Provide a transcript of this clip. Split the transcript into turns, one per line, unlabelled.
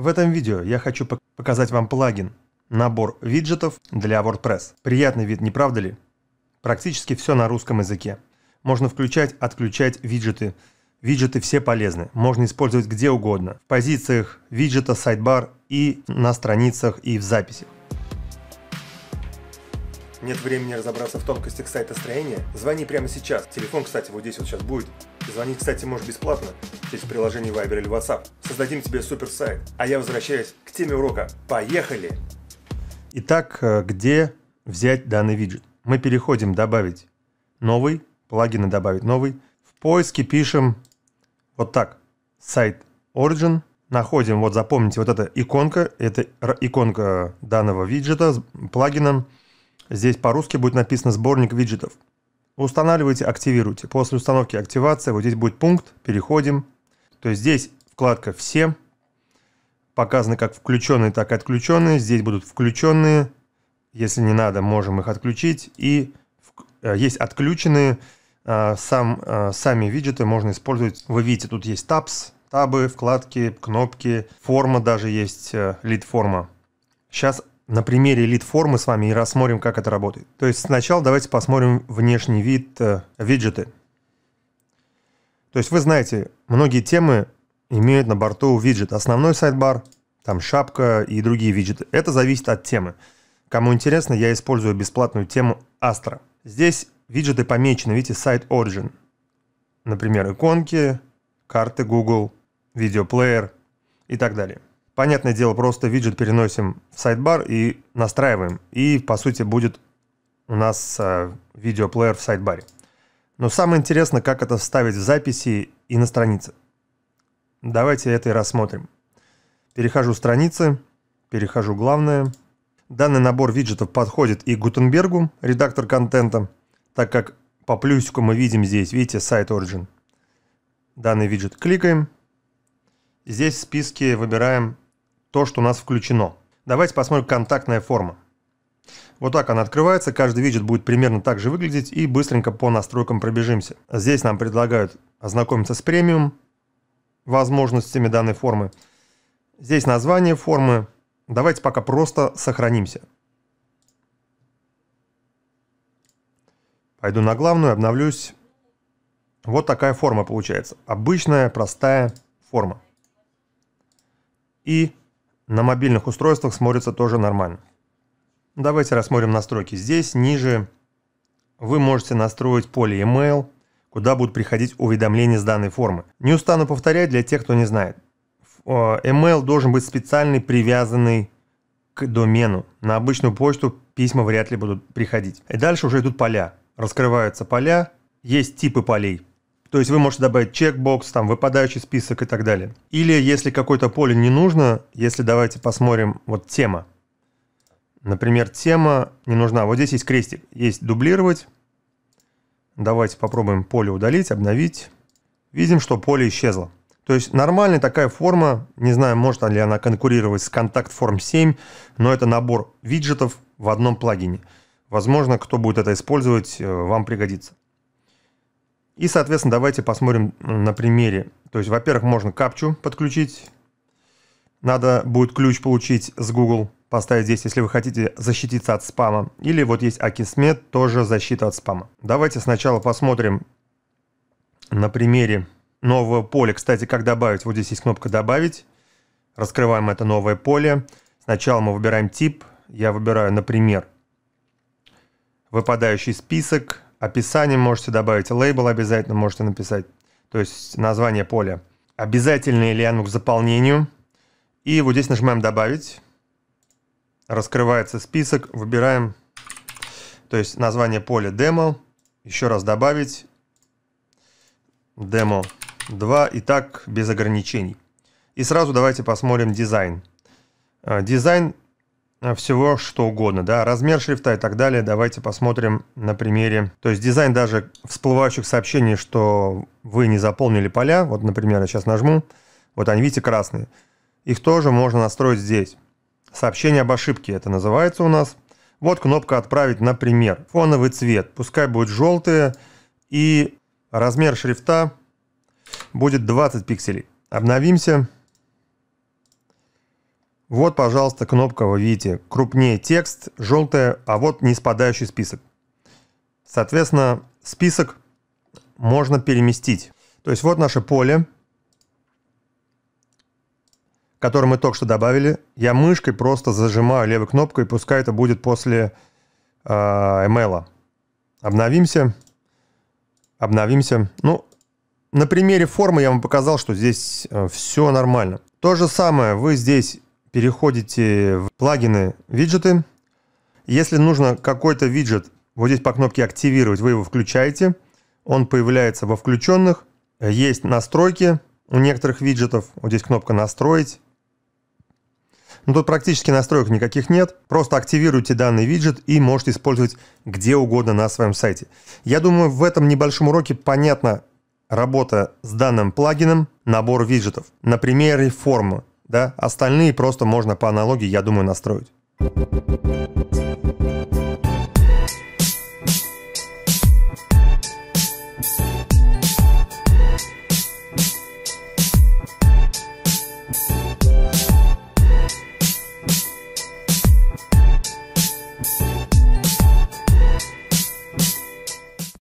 В этом видео я хочу показать вам плагин «Набор виджетов для WordPress». Приятный вид, не правда ли? Практически все на русском языке. Можно включать, отключать виджеты. Виджеты все полезны, можно использовать где угодно. В позициях виджета, сайдбар и на страницах и в записях. Нет времени разобраться в тонкостях сайта строения? Звони прямо сейчас. Телефон, кстати, вот здесь вот сейчас будет. Звони, кстати, можешь бесплатно через приложение Viber или WhatsApp. Создадим тебе супер сайт. А я возвращаюсь к теме урока. Поехали! Итак, э, где взять данный виджет? Мы переходим «Добавить новый», «Плагины добавить новый». В поиске пишем вот так «Сайт Origin», находим, вот запомните, вот эта иконка, это иконка данного виджета с плагином – Здесь по-русски будет написано «Сборник виджетов». Устанавливайте, активируйте. После установки активация. вот здесь будет пункт «Переходим». То есть здесь вкладка «Все». Показаны как включенные, так и отключенные. Здесь будут включенные. Если не надо, можем их отключить. И э, есть отключенные. А, сам, а, сами виджеты можно использовать. Вы видите, тут есть «Tabs», табы, вкладки, кнопки, форма даже есть, э, лид-форма. Сейчас на примере лид-формы с вами и рассмотрим, как это работает. То есть сначала давайте посмотрим внешний вид э, виджеты. То есть вы знаете, многие темы имеют на борту виджет. Основной сайт-бар, там шапка и другие виджеты. Это зависит от темы. Кому интересно, я использую бесплатную тему Astra. Здесь виджеты помечены, видите, сайт Origin. Например, иконки, карты Google, видеоплеер и так далее. Понятное дело, просто виджет переносим в сайдбар и настраиваем. И, по сути, будет у нас э, видеоплеер в сайдбаре. Но самое интересное, как это вставить в записи и на странице. Давайте это и рассмотрим. Перехожу страницы, перехожу главное. Данный набор виджетов подходит и Гутенбергу, редактор контента, так как по плюсику мы видим здесь, видите, сайт Origin. Данный виджет кликаем. Здесь в списке выбираем то, что у нас включено. Давайте посмотрим контактная форма. Вот так она открывается, каждый виджет будет примерно так же выглядеть и быстренько по настройкам пробежимся. Здесь нам предлагают ознакомиться с премиум возможностями данной формы. Здесь название формы. Давайте пока просто сохранимся. Пойду на главную, обновлюсь. Вот такая форма получается. Обычная, простая форма. И на мобильных устройствах смотрится тоже нормально. Давайте рассмотрим настройки. Здесь ниже вы можете настроить поле email, куда будут приходить уведомления с данной формы. Не устану повторять для тех, кто не знает. Э, email должен быть специальный, привязанный к домену. На обычную почту письма вряд ли будут приходить. И дальше уже идут поля. Раскрываются поля, есть типы полей. То есть вы можете добавить чекбокс, там выпадающий список и так далее. Или если какое-то поле не нужно, если давайте посмотрим, вот тема. Например, тема не нужна. Вот здесь есть крестик, есть дублировать. Давайте попробуем поле удалить, обновить. Видим, что поле исчезло. То есть нормальная такая форма, не знаю, может ли она конкурировать с Contact Form 7, но это набор виджетов в одном плагине. Возможно, кто будет это использовать, э, вам пригодится. И, соответственно, давайте посмотрим на примере. То есть, во-первых, можно капчу подключить. Надо будет ключ получить с Google, поставить здесь, если вы хотите защититься от спама. Или вот есть Акисмет, тоже защита от спама. Давайте сначала посмотрим на примере нового поля. Кстати, как добавить? Вот здесь есть кнопка «Добавить». Раскрываем это новое поле. Сначала мы выбираем тип. Я выбираю, например, выпадающий список – Описание можете добавить, лейбл обязательно можете написать, то есть название поля. Обязательный ли оно к заполнению? И вот здесь нажимаем «Добавить». Раскрывается список, выбираем, то есть название поля «Демо». Еще раз «Добавить». «Демо 2». И так без ограничений. И сразу давайте посмотрим дизайн. Э, дизайн Э, всего что угодно, да, размер шрифта и так далее. Давайте посмотрим на примере. То есть дизайн даже всплывающих сообщений, что вы не заполнили поля. Вот, например, я сейчас нажму. Вот они, видите, красные. Их тоже можно настроить здесь. Сообщение об ошибке это называется у нас. Вот кнопка «Отправить», например. Фоновый цвет. Пускай будет желтый. И размер шрифта будет 20 пикселей. Обновимся. Вот, пожалуйста, кнопка, вы видите, крупнее текст, желтая, а вот не спадающий список. Соответственно, список можно переместить. То есть вот наше поле, которое мы только что добавили. Я мышкой просто зажимаю левой кнопкой, пускай это будет после э, email. Обновимся. Обновимся. Ну, на примере формы я вам показал, что здесь э, все нормально. То же самое вы здесь переходите в плагины «Виджеты». Если нужно какой-то виджет вот здесь по кнопке «Активировать» вы его включаете. Он появляется во включенных. Есть настройки у некоторых виджетов. Вот здесь кнопка «Настроить». Но тут практически настроек никаких нет. Просто активируйте данный виджет и можете использовать где угодно на своем сайте. Я думаю, в этом небольшом уроке понятна работа с данным плагином набор виджетов. На примере формы да, остальные просто можно по аналогии, я думаю, настроить.